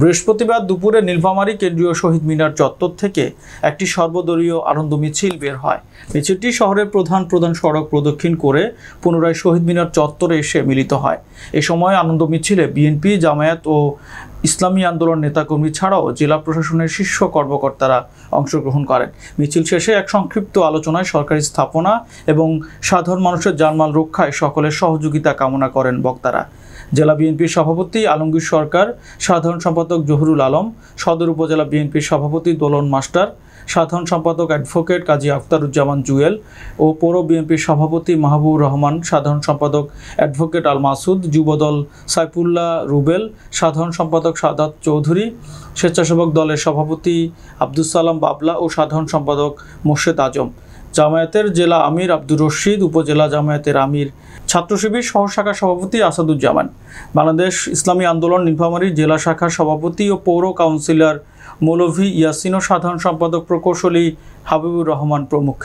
বৃহস্পতিবার দুপুরে নীলফামারি কেন্দ্রীয় শহীদ মিনার চত্বর থেকে একটি সর্বদলীয় আনন্দ মিছিল বের হয় মিছিলটি শহরের প্রধান প্রধান সড়ক প্রদক্ষিণ করে পুনরায় শহীদ মিনার চত্বরে এসে মিলিত হয় এ সময় আনন্দ মিছিলে বিএনপি জামায়াত ও ইসলামী আন্দোলন নেতাকর্মী ছাড়াও জেলা প্রশাসনের শীর্ষ কর্মকর্তারা অংশগ্রহণ করেন মিছিল শেষে এক সংক্ষিপ্ত আলোচনায় সরকারি স্থাপনা এবং সাধারণ মানুষের জানমাল রক্ষায় সকলের সহযোগিতা কামনা করেন বক্তারা জেলা বিএনপির সভাপতি আলমগীর সরকার সাধারণ সম্পাদক জহুরুল আলম সদর উপজেলা বিএনপির সভাপতি দোলন মাস্টার সাধারণ সম্পাদক অ্যাডভোকেট কাজী আখতারুজ্জামান জুয়েল ও পৌর বিএনপির সভাপতি মাহবুব রহমান সাধারণ সম্পাদক অ্যাডভোকেট আল মাসুদ যুবদল সাইফুল্লাহ রুবেল সাধারণ সম্পাদক সম্পাদক সাদাত চৌধুরী স্বেচ্ছাসেবক দলের সভাপতি আব্দুল সালাম বাবলা ও সাধারণ সম্পাদক মোর্শেদ আজম জামায়াতের জেলা আমির আব্দুর রশিদ উপজেলা জামায়াতের আমির ছাত্র সহ শাখা সভাপতি আসাদুজ্জামান বাংলাদেশ ইসলামী আন্দোলন নির্ভামারী জেলা শাখার সভাপতি ও পৌর কাউন্সিলর মৌলভী ইয়াসিন ও সাধারণ সম্পাদক প্রকৌশলী হাবিবুর রহমান প্রমুখ